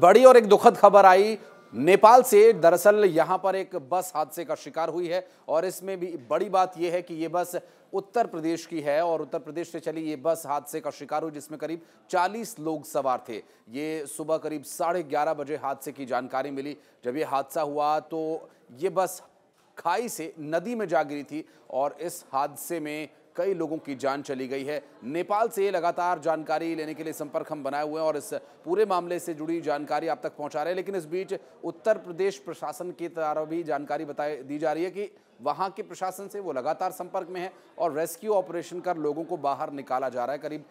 बड़ी और एक दुखद खबर आई नेपाल से दरअसल यहाँ पर एक बस हादसे का शिकार हुई है और इसमें भी बड़ी बात यह है कि ये बस उत्तर प्रदेश की है और उत्तर प्रदेश से चली ये बस हादसे का शिकार हुई जिसमें करीब 40 लोग सवार थे ये सुबह करीब साढ़े ग्यारह बजे हादसे की जानकारी मिली जब ये हादसा हुआ तो ये बस खाई से नदी में जा गिरी थी और इस हादसे में कई लोगों की जान चली गई है नेपाल से लगातार जानकारी लेने के लिए संपर्क हम बनाए हुए हैं और इस पूरे मामले से जुड़ी जानकारी आप तक पहुंचा रहे हैं लेकिन इस बीच उत्तर प्रदेश प्रशासन की तरफ भी जानकारी बताई दी जा रही है कि वहाँ के प्रशासन से वो लगातार संपर्क में है और रेस्क्यू ऑपरेशन कर लोगों को बाहर निकाला जा रहा है करीब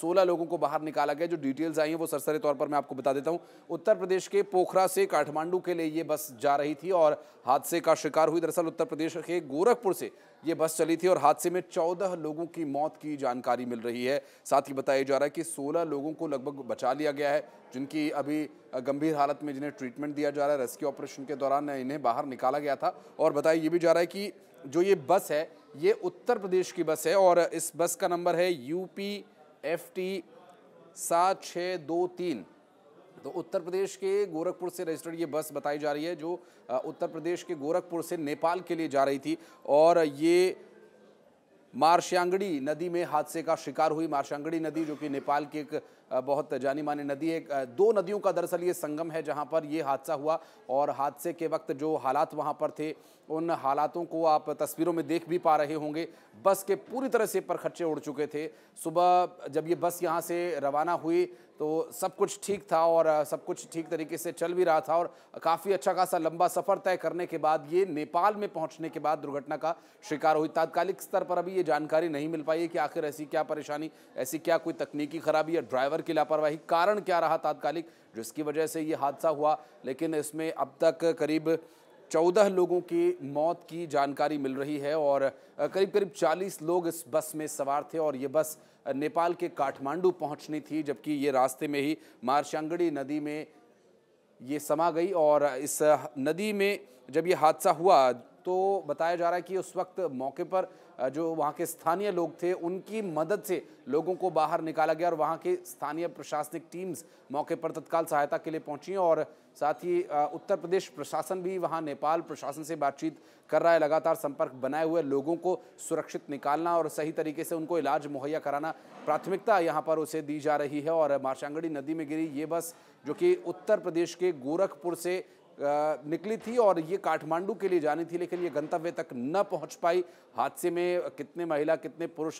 सोलह लोगों को बाहर निकाला गया जो डिटेल्स आई हैं वो सरसरे तौर पर मैं आपको बता देता हूँ उत्तर प्रदेश के पोखरा से काठमांडू के लिए ये बस जा रही थी और हादसे का शिकार हुई दरअसल उत्तर प्रदेश के गोरखपुर से ये बस चली थी और हादसे में चौदह लोगों की मौत की जानकारी मिल रही है साथ ही बताया जा रहा है कि सोलह लोगों को लगभग बचा लिया गया है जिनकी अभी गंभीर हालत में जिन्हें ट्रीटमेंट दिया जा रहा है रेस्क्यू ऑपरेशन के दौरान इन्हें बाहर निकाला गया था और बताया ये भी जा रहा है कि जो ये बस है ये उत्तर प्रदेश की बस है और इस बस का नंबर है यू पी एफ टी सात छः दो तीन तो उत्तर प्रदेश के गोरखपुर से रजिस्टर्ड ये बस बताई जा रही है जो उत्तर प्रदेश के गोरखपुर से नेपाल के लिए जा रही थी और ये मारश्यांगड़ी नदी में हादसे का शिकार हुई मारश्यांगड़ी नदी जो कि नेपाल की एक बहुत जानी मानी नदी है दो नदियों का दरअसल ये संगम है जहां पर ये हादसा हुआ और हादसे के वक्त जो हालात वहां पर थे उन हालातों को आप तस्वीरों में देख भी पा रहे होंगे बस के पूरी तरह से परखच्चे उड़ चुके थे सुबह जब ये बस यहाँ से रवाना हुई तो सब कुछ ठीक था और सब कुछ ठीक तरीके से चल भी रहा था और काफ़ी अच्छा खासा लंबा सफ़र तय करने के बाद ये नेपाल में पहुंचने के बाद दुर्घटना का शिकार हुई तात्कालिक स्तर पर अभी ये जानकारी नहीं मिल पाई है कि आखिर ऐसी क्या परेशानी ऐसी क्या कोई तकनीकी खराबी या ड्राइवर की लापरवाही कारण क्या रहा तात्कालिक जिसकी वजह से ये हादसा हुआ लेकिन इसमें अब तक करीब चौदह लोगों की मौत की जानकारी मिल रही है और करीब करीब चालीस लोग इस बस में सवार थे और ये बस नेपाल के काठमांडू पहुंचनी थी जबकि ये रास्ते में ही मारशांगड़ी नदी में ये समा गई और इस नदी में जब ये हादसा हुआ तो बताया जा रहा है कि उस वक्त मौके पर जो वहाँ के स्थानीय लोग थे उनकी मदद से लोगों को बाहर निकाला गया और वहाँ के स्थानीय प्रशासनिक टीम्स मौके पर तत्काल सहायता के लिए पहुँची और साथ ही उत्तर प्रदेश प्रशासन भी वहाँ नेपाल प्रशासन से बातचीत कर रहा है लगातार संपर्क बनाए हुए लोगों को सुरक्षित निकालना और सही तरीके से उनको इलाज मुहैया कराना प्राथमिकता यहाँ पर उसे दी जा रही है और मार्शांगड़ी नदी में गिरी ये बस जो कि उत्तर प्रदेश के गोरखपुर से निकली थी और ये काठमांडू के लिए जानी थी लेकिन ये गंतव्य तक न पहुंच पाई हादसे में कितने महिला कितने पुरुष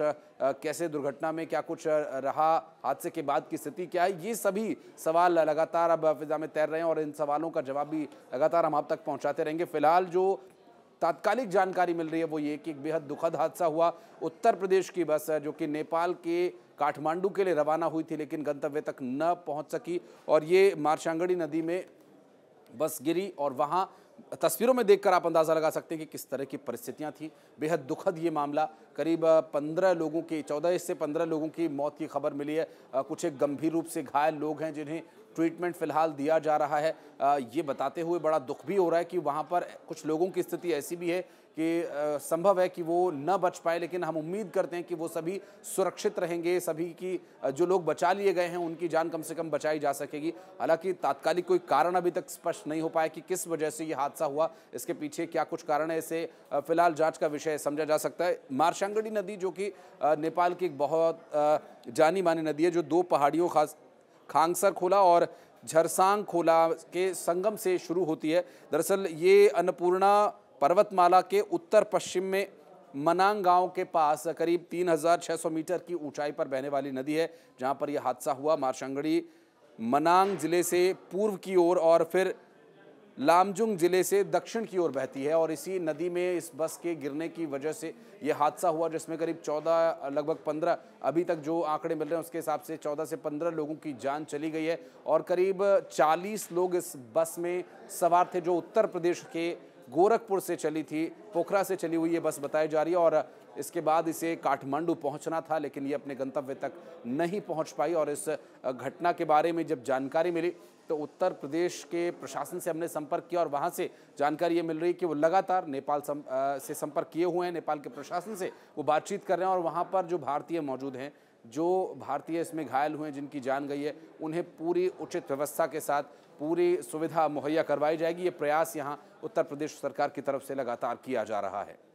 कैसे दुर्घटना में क्या कुछ रहा हादसे के बाद की स्थिति क्या है ये सभी सवाल लगातार अब फिजा में तैर रहे हैं और इन सवालों का जवाब भी लगातार हम आप तक पहुँचाते रहेंगे फिलहाल जो तात्कालिक जानकारी मिल रही है वो ये कि एक बेहद दुखद हादसा हुआ उत्तर प्रदेश की बस जो कि नेपाल के काठमांडू के लिए रवाना हुई थी लेकिन गंतव्य तक न पहुंच सकी और ये मारशांगड़ी नदी में बस गिरी और वहाँ तस्वीरों में देखकर आप अंदाज़ा लगा सकते हैं कि किस तरह की परिस्थितियां थी बेहद दुखद ये मामला करीब पंद्रह लोगों की चौदह से पंद्रह लोगों की मौत की खबर मिली है कुछ एक गंभीर रूप से घायल लोग हैं जिन्हें ट्रीटमेंट फ़िलहाल दिया जा रहा है ये बताते हुए बड़ा दुख भी हो रहा है कि वहाँ पर कुछ लोगों की स्थिति ऐसी भी है कि संभव है कि वो न बच पाए लेकिन हम उम्मीद करते हैं कि वो सभी सुरक्षित रहेंगे सभी की जो लोग बचा लिए गए हैं उनकी जान कम से कम बचाई जा सकेगी हालांकि तात्कालिक कोई कारण अभी तक स्पष्ट नहीं हो पाया कि किस वजह से ये हादसा हुआ इसके पीछे क्या कुछ कारण है इसे फिलहाल जाँच का विषय समझा जा सकता है मारशांगड़ी नदी जो कि नेपाल की एक बहुत जानी मानी नदी है जो दो पहाड़ियों खास खांगसर खोला और झरसांग खोला के संगम से शुरू होती है दरअसल ये अन्नपूर्णा पर्वतमाला के उत्तर पश्चिम में मनांग गांव के पास करीब 3,600 मीटर की ऊंचाई पर बहने वाली नदी है जहां पर यह हादसा हुआ मारशंगड़ी मनांग जिले से पूर्व की ओर और, और फिर लामजुंग ज़िले से दक्षिण की ओर बहती है और इसी नदी में इस बस के गिरने की वजह से ये हादसा हुआ जिसमें करीब 14 लगभग 15 अभी तक जो आंकड़े मिल रहे हैं उसके हिसाब से 14 से 15 लोगों की जान चली गई है और करीब 40 लोग इस बस में सवार थे जो उत्तर प्रदेश के गोरखपुर से चली थी पोखरा से चली हुई ये बस बताई जा रही है और इसके बाद इसे काठमांडू पहुंचना था लेकिन ये अपने गंतव्य तक नहीं पहुंच पाई और इस घटना के बारे में जब जानकारी मिली तो उत्तर प्रदेश के प्रशासन से हमने संपर्क किया और वहाँ से जानकारी ये मिल रही है कि वो लगातार नेपाल सं, आ, से संपर्क किए हुए हैं नेपाल के प्रशासन से वो बातचीत कर रहे हैं और वहाँ पर जो भारतीय मौजूद हैं जो भारतीय इसमें घायल हुए हैं जिनकी जान गई है उन्हें पूरी उचित व्यवस्था के साथ पूरी सुविधा मुहैया करवाई जाएगी ये प्रयास यहाँ उत्तर प्रदेश सरकार की तरफ से लगातार किया जा रहा है